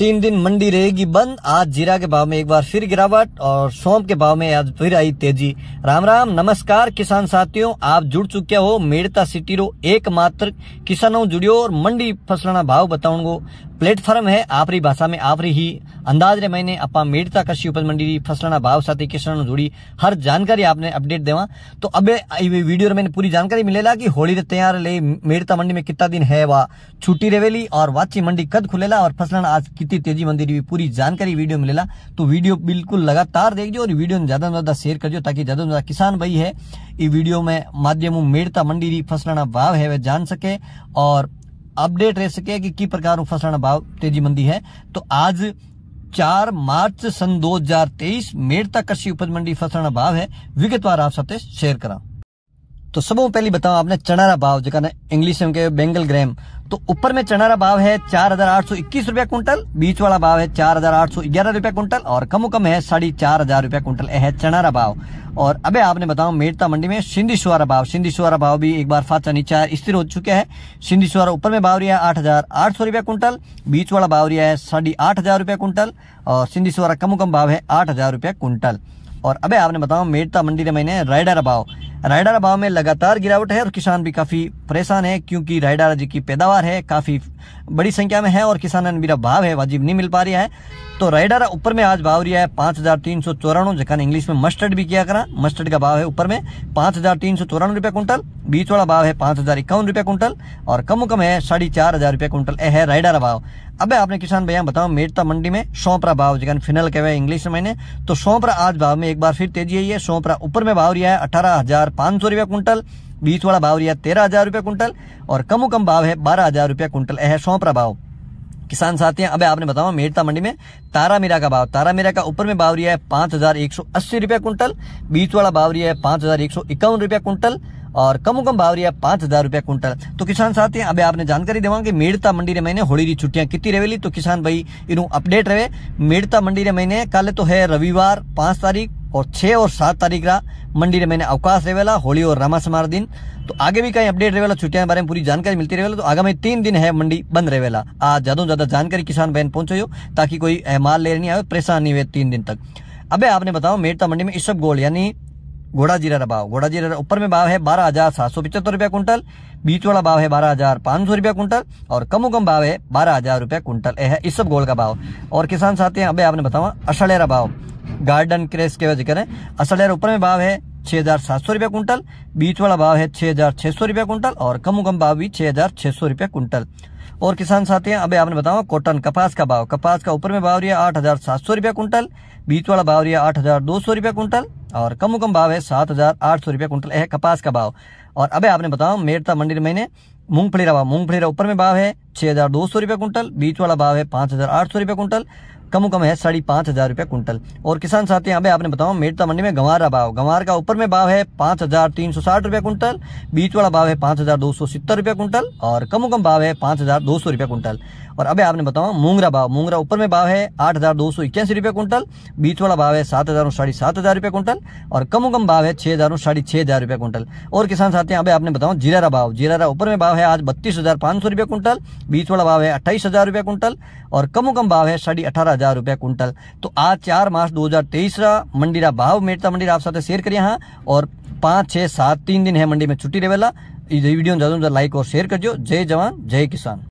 तीन दिन मंडी रहेगी बंद आज जीरा के भाव में एक बार फिर गिरावट और सौंप के भाव में आज फिर आई तेजी राम राम नमस्कार किसान साथियों आप जुड़ चुके हो मेड़ता सिटी रो एकमात्र किसानों जुड़ियो और मंडी फसलना भाव बताऊंगो प्लेटफॉर्म है आपरी भाषा में आपरी ही અંદાજને મહિને આપવા મેળતા કૃષિ ઉપજ મંડીની ફસલના भाव સાથે किसानों जुड़ी हर जानकारी आपने अपडेट देवा तो अब वीडियो में मैंने पूरी जानकारी मिलेला कि होली रे तैयार ले मेड़ता मंडी में कितना दिन है वा छुट्टी रेवेली और वाची मंडी कद खुलेला और फसलन आज कितनी तेजी मंदिर भी पूरी जानकारी वीडियो मिलेला तो वीडियो बिल्कुल लगातार देखियो और वीडियो ज्यादा से ज्यादा शेयर कर दो ताकि ज्यादा से ज्यादा किसान भाई है ये वीडियो में माध्यम मेड़ता मंडी री फसलना भाव है वह जान सके और अपडेट रह सके कि की प्रकार फसलना भाव तेजी मंदी है तो आज चार मार्च सन 2023 तेईस तक कृषि उपज मंडी फसल भाव है विगतवार आप साथ शेयर करा तो सबों पहली बताओ आपने चना भाव जो इंग्लिश में बेंगल ग्राम तो ऊपर में रहा भाव है चार हजार आठ सौ इक्कीस रुपया कुंटल बीच वाला भाव है चार हजार आठ सौ ग्यारह रुपया कुंटल और कम कम है साढ़े चार हजार रुपया कुंटल है चनारा भाव और अबे आपने बताओ मेड़ता मंडी में सिंधी शुआरा भाव सिंधी शुआरा भाव भी एक बार फाचा नीचा स्थिर हो चुका है सिंधी ऊपर में भाव है आठ हजार आठ सौ रुपया कुंटल बीच वाला भाव रिया है साढ़े आठ हजार रुपया कुंटल और सिंधी शुआरा कम कम भाव है आठ हजार रुपया कुंटल और अबे आपने बताओ मेड़ता मंडी में मैंने राइडर भाव रायडारा भाव में लगातार गिरावट है और किसान भी काफी परेशान है क्योंकि रायडारा जी की पैदावार है काफी बड़ी संख्या में है और किसान मेरा भाव है वाजिब नहीं मिल पा रहा है तो रायडारा ऊपर में आज भाव रिया है पांच हजार तीन सौ चौरानवे जखन इंग्लिश में मस्टर्ड भी किया करा मस्टर्ड का भाव है ऊपर में पांच हजार तीन सौ चौरानवे रुपया कुंटल बीच वाला भाव है पांच हजार इक्यावन रुपया कुंटल और कम कम है साढ़े चार हजार रुपया कुंटल है रायडारा भाव अबे आपने किसान भैया बताओ मेटता मंडी में सौपरा भाव जगह फिनल कह इंग्लिश में मैंने तो सौपरा आज भाव में एक बार फिर तेजी आई है सौपरा ऊपर में भाव रिया है अठारह हजार पांच सौ रुपया कुंटल बीच वाला भाव रिया तेरह हजार रुपया कुंटल और कम कम भाव है बारह हजार रुपया कुंटल है सौपरा भाव किसान साथी अब आपने बताओ मेरता मंडी में तारा मीरा का भाव तारा मीरा का ऊपर में बावरिया है पांच हजार एक सौ अस्सी रुपया कुंटल बीच वाला बावरिया है पांच हजार एक सौ इक्यावन रुपया कुंटल और कम कम भाव रही है पांच हजार रुपया कुंटल तो किसान साथी अभी आपने जानकारी देवा कि मेड़ता मंडी ने महीने होली छुट्टियां कितनी रहेली तो किसान भाई इन अपडेट रहे मेड़ता मंडी ने महीने कल तो है रविवार पांच तारीख और छह और सात तारीख रहा मंडी ने महीने अवकाश रहेला होली और समार दिन तो आगे भी कहीं अपडेट रहेला छुट्टियां बारे में पूरी जानकारी मिलती रहे तो आगामी तीन दिन है मंडी बंद रहेला आज ज्यादा ज्यादा जानकारी किसान बहन हो ताकि कोई माल लेने आए परेशान नहीं हुए तीन दिन तक अबे आपने बताओ मेड़ता मंडी में सब गोल यानी घोड़ा जीरा का भाव घोड़ा जीरा ऊपर में भाव है बारह हजार सात सौ पिछहत्तर रुपया कुंटल बीच वाला भाव है बारह हजार पांच सौ रुपया कुंटल और कमो कम भाव है बारह हजार रुपया कुंटल यह है इस सब गोल का भाव और किसान साथी अभी आपने बतावा असलेरा भाव गार्डन क्रेस के वजह करें असलेरा ऊपर में भाव है छह हजार सात सौ रुपया कुंटल बीच वाला भाव है छह हजार छह सौ रुपया कुंटल और कमो कम भाव भी छह हजार छह सौ रुपया कुंटल और किसान साथी अभी आपने बताओ कॉटन कपास का भाव कपास का ऊपर में भाव रही है आठ हजार सात सौ रुपया कुंटल बीच वाला भाव रही है आठ हजार दो सौ रुपया कुंटल और कम कम भाव है सात हजार आठ सौ रुपया कुंटल है कपास का भाव और अबे आपने बताओ मेरता मंडी महीने मूंगफली रहा मूंगफली ऊपर में भाव है छह हजार दो सौ रुपये कुंटल बीच वाला भाव है पांच हजार आठ सौ रुपये कुंटल कम कम है साढ़े पांच हजार रुपए कुंटल और किसान साथी यहाँ पे आपने बताओ मेटता मंडी में गंवार भाव गंवार का ऊपर में भाव है पांच हजार तीन सौ साठ रुपया कुंटल बीच वाला भाव है पांच हजार दो सौ सत्तर रुपये कुंटल और कम कम भाव है पांच हजार दो सौ रुपया कुंटल और अभी आपने बताओ मूंगरा भाव मूंगरा ऊपर में भाव है आठ हजार दो सौ इक्यासी रुपया कुंटल बीच वाला भाव है सात हजार साढ़े सात हजार रुपया कुंटल और कम कम भाव है छह हजार साढ़े छह हजार रुपया कुंटल और किसान साथी यहाँ पे आपने बताओ जीरा भाव जीरा ऊपर में भाव है आज बत्तीस हजार पांच सौ रुपया कुंटल बीच वाला भाव है अट्ठाईस हजार रुपया कुंटल और कम कम भाव है साढ़े अठारह हजार રૂપિયા क्विंटल तो આ चार मार्च दो हज़ार तेईस मंडी का भाव मेटता मंडी आप साथ शेयर करिए हाँ और पाँच छः सात तीन दिन है मंडी में छुट्टी रहेला वीडियो ज़्यादा ज़्यादा लाइक और शेयर करजो जय जवान जय किसान